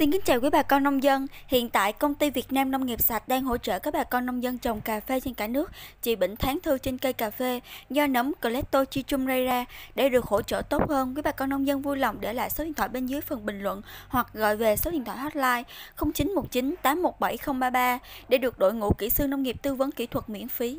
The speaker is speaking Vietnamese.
Xin kính chào quý bà con nông dân. Hiện tại công ty Việt Nam Nông nghiệp sạch đang hỗ trợ các bà con nông dân trồng cà phê trên cả nước trị bệnh tháng thư trên cây cà phê do nấm Cletto gây ra để được hỗ trợ tốt hơn. Quý bà con nông dân vui lòng để lại số điện thoại bên dưới phần bình luận hoặc gọi về số điện thoại hotline 0919 817 033 để được đội ngũ kỹ sư nông nghiệp tư vấn kỹ thuật miễn phí.